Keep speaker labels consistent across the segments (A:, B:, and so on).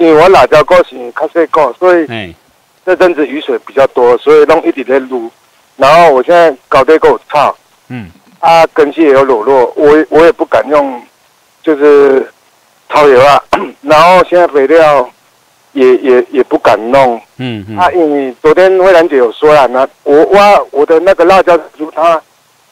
A: 因为我辣椒个性较细过，所以这阵子雨水比较多，所以弄一直在撸。然后我现在搞得够差，嗯，啊，根系也有裸露，我我也不敢用，就是草油啊。然后现在肥料也也也不敢弄，嗯嗯。啊，因为昨天慧兰姐有说了，那我挖我的那个辣椒如它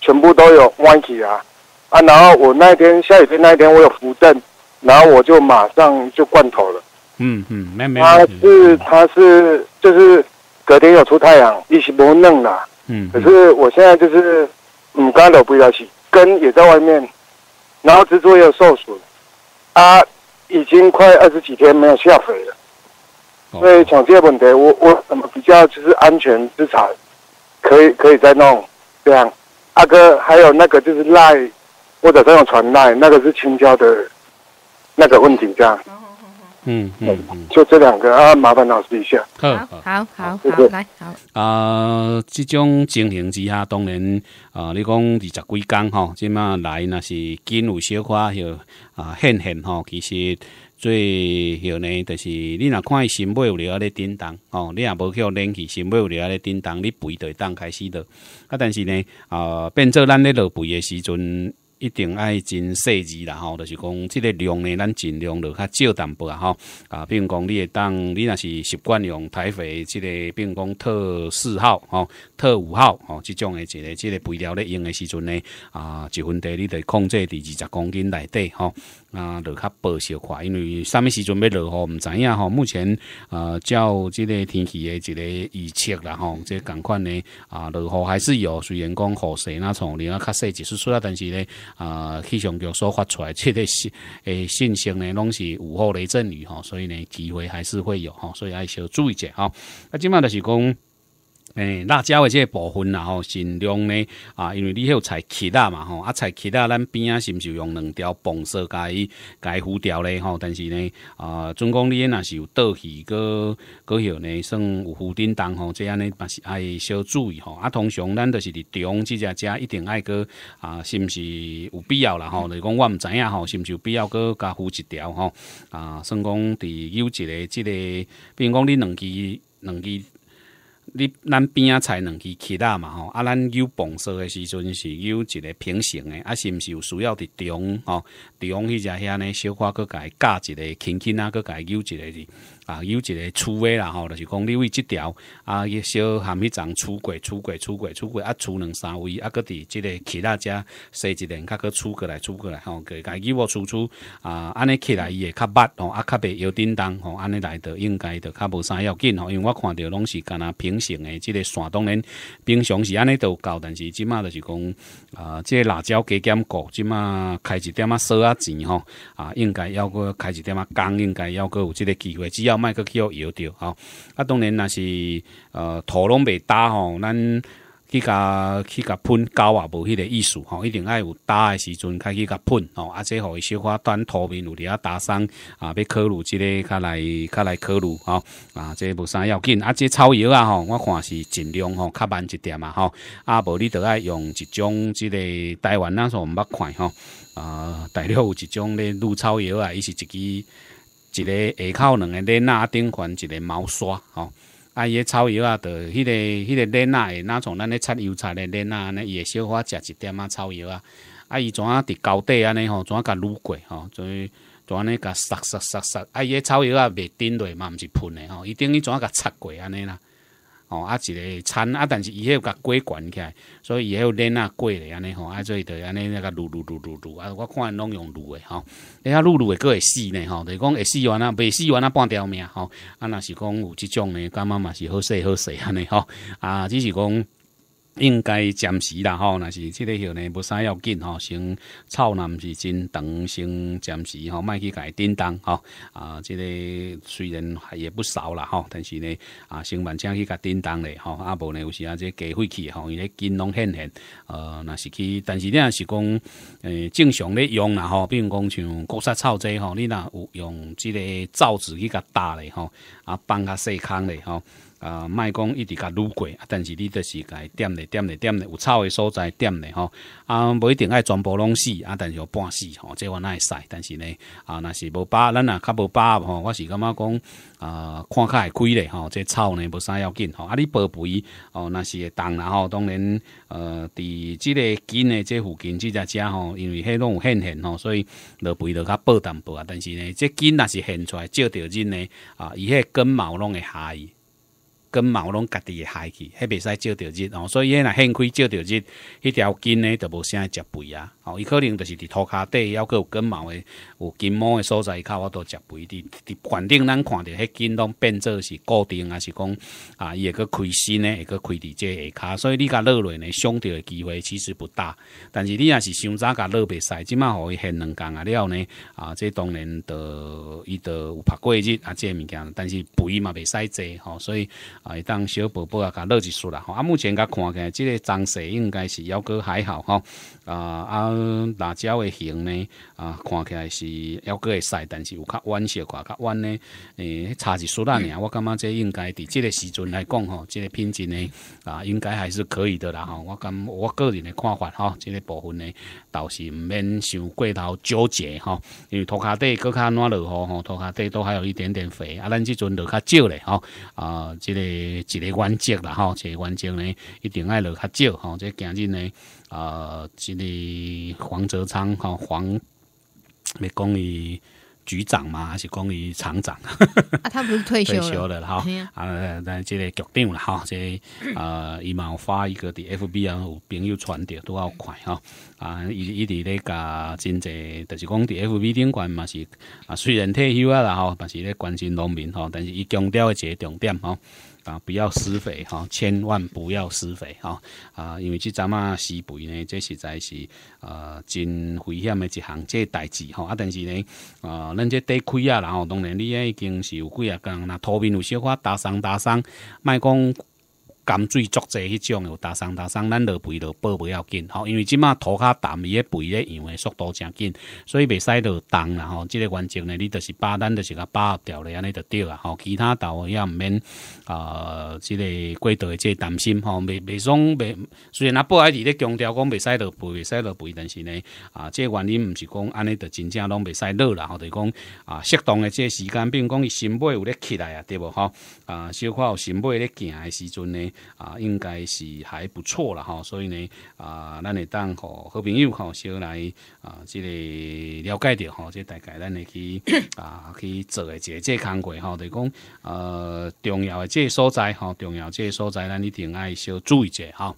A: 全部都有弯起啊啊。然后我那天下雨天那一天，我有扶正，然后我就马上就罐头了。嗯嗯，没有没有，是他是就是隔天有出太阳，一起不嫩啦。嗯，可是我现在就是，嗯，根都不要洗，根也在外面，然后株也有受损，啊，已经快二十几天没有下水了。所以抢借本的，我我比较就是安全资产，可以可以再弄，这样。阿哥还有那个就是赖，或者这种传赖，那个是青椒的那个问题，这样。嗯嗯，就这两个啊，麻烦老师一下。好，好好好，来，好。
B: 啊，这种情形之下，当然啊，你讲二十几工吼，即嘛来那是筋有小花又啊，现很吼，其实最又呢，就是你若看伊先尾有啊咧叮当，吼，你也无去冷气，先尾有啊咧叮当，你肥就当开始的。啊，但是呢，啊，变做咱咧落肥的时阵。一定爱真细致啦吼，就是讲，即个量呢，咱尽量落较少淡薄啊吼。啊，并讲你当你那是习惯用台肥即个，比如讲特四号吼、特五号吼，即种的即个即个肥料咧用的时阵呢，啊，一分地你得控制在二十公斤内底吼。啊，落较薄雪块，因为啥物时阵要落雨毋知影吼。目前呃，照即个天气的一个预测啦吼，个共款呢啊，落雨还是有。虽然讲雨势若从另外较细一丝丝啊，但是呢啊，气象局所发出来即个信诶信息呢，拢是午后雷阵雨吼，所以呢机会还是会有吼，所以爱小注意者吼。啊，即满就是讲。诶，辣椒的这个部分然后尽量呢啊，因为你迄有菜薹仔嘛吼，啊菜薹仔咱边啊是毋是用两条红甲伊甲加糊条咧吼？但是呢啊，总共你若是有倒起个个许呢，算有糊丁当吼这样呢，嘛是爱小注意吼。啊，通常咱都是伫中即只加一定爱个啊，是毋是有必要啦吼？就是讲我毋知影吼，是毋是有必要个加糊一条吼？啊，算讲伫优质的即个，比如讲你两支两支。你咱边啊才能去起搭嘛吼？啊，咱有绑数的时阵是有一个平行的，啊，是毋是有需要伫中吼？长迄只遐呢？小块佮佮加一个轻轻啊，佮加有一个的啊，有一个粗的啦吼，就是讲你为即条啊，小含迄种粗的、粗的、粗的、粗的啊，粗两三位啊，佮伫即个起搭遮细一点，佮佮出过来、厝过来，吼，佮佮起我输出啊，安尼起来伊会较捌吼，啊，较袂有叮当吼，安尼来就应该的，较无啥要紧吼，因为我看着拢是干那平。即个线，当然平常是安尼有够，但是即马就是讲，啊，即个辣椒加减过，即马开一点啊少啊钱吼，啊，应该要个开一点啊工，应该要个有即个机会，只要卖个去要摇到吼。啊，当然若是，呃，头拢袂打吼，咱。去甲去甲喷，狗也无迄个意思吼，一定爱有打诶时阵开去甲喷吼，啊，即互伊小可转涂面有滴啊打上啊，要考虑即个较来较来考虑吼啊，这无啥要紧，啊，这草药啊吼，我看是尽量吼，较慢一点啊吼，啊，无你着爱用一种即个台湾那时候捌看吼，啊，大陆有一种咧撸草药啊，伊是一支一个下口两个咧，那顶环一个毛刷吼。啊！伊个草药啊，着迄个迄个仔啊，那从咱咧擦油菜咧炼啊，安尼伊会小可食一点仔草药啊。啊！伊怎啊伫高底安尼吼，怎啊甲撸过吼，所以专安尼甲杀杀杀杀。啊！伊个草药啊袂顶落嘛，毋是喷的吼，伊等于怎啊甲擦过安尼啦。吼啊，一个餐啊，但是伊迄有甲管悬起来，所以伊迄有连啊贵咧安尼吼，啊，所以就安尼那个撸撸撸撸撸，啊，我看拢用撸诶吼，你遐撸撸诶个会死呢，吼，就讲会死完啊，未死完啊，半条命，吼，啊，若是讲有即种呢，感觉嘛是好势好势安尼吼，啊，只是讲。应该暂时啦吼，若是即个吼呢，无啥要紧吼，先若毋是真长，先暂时吼，莫去改订单吼啊，即个虽然也不少啦吼，但是呢啊，先慢将去改订单咧吼，啊无呢有时啊，即个加会气吼，因咧金融限限呃，若是去，但是若是讲诶正常咧用啦吼，比如讲像国煞草这吼，你若有用即个皂纸去甲打咧吼，啊，放较细坑咧吼。啊，卖讲一直甲撸过，但是你就是个点咧，点咧，点咧，有草诶所在点咧吼。啊，无一定爱全部拢死啊，但是要半死吼。即我那使，但是呢啊，若是无把咱若较无把吼。我是感觉讲啊，看较会开咧吼。即草呢无啥要紧吼。啊，你肥肥哦，若是会重然后当然呃，伫即个金诶，即附近即只遮吼，因为迄拢有限限吼，所以落肥落较薄淡薄啊。但是呢，即根若是现出来照着金呢啊，伊迄根毛拢会下。跟毛拢家己也害去，迄袂使照着日，哦，所以若现开照着日，迄条筋呢都无啥食肥啊！哦，伊可能就是伫涂骹底，佫有根毛诶有筋毛诶所在，较我都食肥伫伫环顶咱看着迄筋拢变做是固定啊，是讲啊，伊会佫开新呢，会佫开伫即下骹，所以你甲落落呢，上着诶机会其实不大。但是你若是想早甲落袂使，即嘛互伊现两工啊了呢！啊，即当然得伊得有曝过日啊，即物件，但是肥嘛袂使济吼，所以。会当小宝宝啊，甲乐一输啦吼！啊，目前甲看起来，即个长势应该是幺哥还好哈。啊，啊辣椒的形呢，啊，看起来是幺哥会使，但是有较弯小寡、较弯呢，诶，差一输啦尔。我感觉这应该伫这个时阵来讲吼，这个品质呢，啊，应该还是可以的啦哈。我感我个人的看法哈，这个部分呢，倒是毋免想过头纠结哈。因为涂骹底搁较暖热吼，涂骹底都还有一点点肥，啊，咱即阵落较少咧吼啊，即个。一个原则啦吼，一个原则呢，一定爱落较少哈。这今日呢，呃，这个黄泽昌吼，黄，你讲伊局长嘛，还是讲伊厂长？
A: 啊，他不是退休
B: 了哈？啊，但这个局长了哈，这啊，嘛有发一个伫 FB 啊，有朋友传掉都要快哈。啊，伊伊伫咧甲真济，就是讲伫 FB 顶关嘛是啊，虽然退休啊啦哈，但是咧关心农民哈，但是伊强调一个重点哈。啊！不要施肥哈，千万不要施肥哈啊！因为即阵啊施肥呢，这实在是呃真危险的一行，这代志吼啊！但是呢，呃，咱这地亏啊，然后当然你也已经是有几啊工，那土面有小可打伤打伤，卖讲。甘水足济迄种有大双大双咱落肥落肥不要紧，吼，因为即马土较淡，伊咧肥咧样诶，速度诚紧，所以袂使落重啦吼。即个原则呢，你就是把咱就是较把掉咧安尼就对啦，吼。其他倒也毋免啊，即个过度诶，即担心吼。袂袂爽袂。虽然阿伯阿弟咧强调讲袂使落肥，袂使落肥，但是呢，啊，即个原因毋是讲安尼就真正拢袂使落啦，吼，就是讲啊，适当诶，即个时间，并讲伊新尾有咧起来啊，对无吼啊，小可有新尾咧行诶时阵呢？啊，应该是还不错了哈，所以呢，啊，咱会当吼好朋友吼，小来啊，即个了解着吼，即大概咱会去 啊去做个一即个工课吼，就讲呃重要的即个所在吼，重要即个所在，咱一定爱小注意者哈。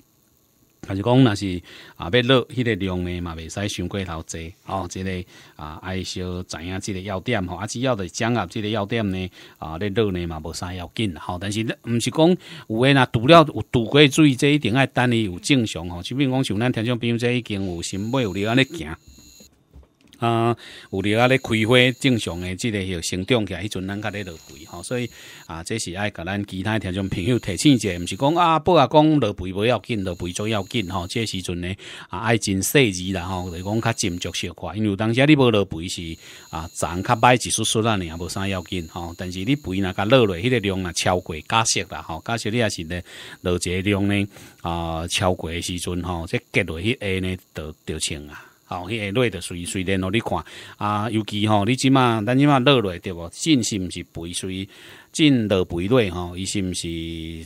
B: 还是讲若是啊，要落迄个量呢嘛，袂使伤过头侪哦。即个啊，爱小知影即个要点吼，啊，只要着掌握即个要点呢啊，咧落呢嘛无啥要紧吼。但是毋是讲有诶，若拄了有拄过水，这一定爱等伊有正常吼。即比如讲像咱听众朋友这已经有心买有料安尼行。啊，有滴啊咧开花正常诶，即个许生长起来，迄阵咱咖咧落肥吼，所以啊，这是爱甲咱其他听众朋友提醒一下，是讲啊，不啊，讲落肥不要紧，落肥足要紧吼，这时阵呢啊，爱真细致啦吼，就讲较斟酌小块，因为当时你无落肥是啊，长较歹，一丝丝啦，你啊无啥要紧吼，但是你肥若甲落落，迄个量啊超过假设啦吼，假设你也是咧落个量呢啊超过时阵吼，这隔落去下呢就就清啊。哦，迄个落着随随连，哦你看，啊，尤其吼，你即马，咱即马落落着无，进是毋是肥水？进落肥落吼，伊是毋是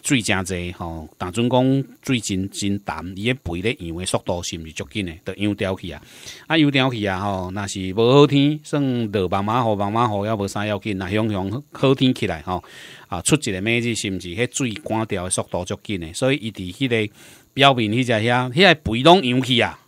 B: 水诚济吼？但准讲水真真淡，伊个肥咧养的速度是毋是足紧的？着养掉去啊！啊，养掉去啊！吼，若是无好天，算落斑马雨，斑马雨，抑无啥要紧。若向向好天起来吼，啊，出一个梅子，是毋是？迄水干掉的速度足紧的，所以伊伫迄个表面，迄只遐，遐肥拢养去啊！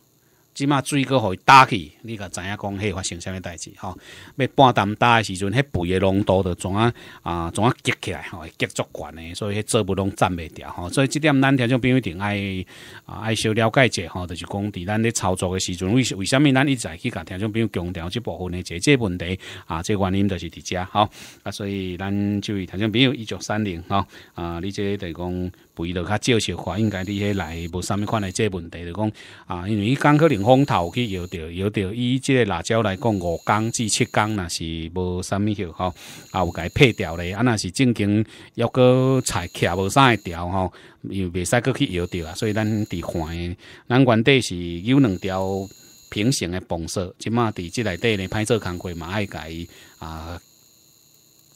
B: 即嘛水个互伊打去，你甲知影讲，迄发生啥物代志？吼，要半担打的时阵，迄肥诶浓度着怎啊啊怎啊结起来？吼，会结足悬的，所以迄做不拢站袂牢吼，所以即点咱听众朋友一定爱啊爱小了解者吼，就是讲，伫咱咧操作的时阵，为为什物咱一直在去甲听众朋友强调即部分者，即即问题啊，即原因着是伫遮。吼啊，所以咱就位听众朋友一九三零。吼啊，你即等于讲。肥就较少少，话应该你迄内无啥物款诶，即问题就讲啊，因为伊讲可能风头去摇着摇着，以即个辣椒来讲五工至七工若是无啥物许吼，啊有甲配调咧，啊若是正经，要搁菜徛无啥会调吼，又未使搁去摇着啊，所以咱伫诶，咱原底是有两条平行诶棚舍，即满伫即内底咧歹做工课嘛爱改啊。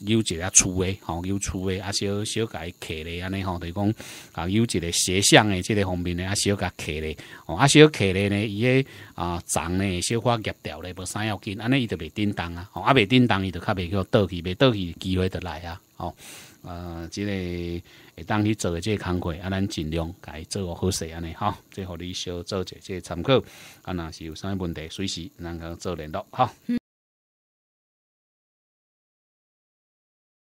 B: 有一个粗的，吼，有粗的，啊，小小改刻的，安尼，吼，等于讲，啊，有个斜向的，即个方面的，啊，小改刻的，吼，啊，小刻的呢，伊迄，啊，长呢，小块叶条咧，无三要紧，安尼，伊就袂叮当啊，吼，啊，袂叮当，伊就较袂去倒去，袂倒去，机会就来啊，哦，呃，这个，当去做的个工课，啊，咱尽量改做个好势安尼，吼，最互你小做者个参考，啊，若是有啥问题，随时能够做联络，哈。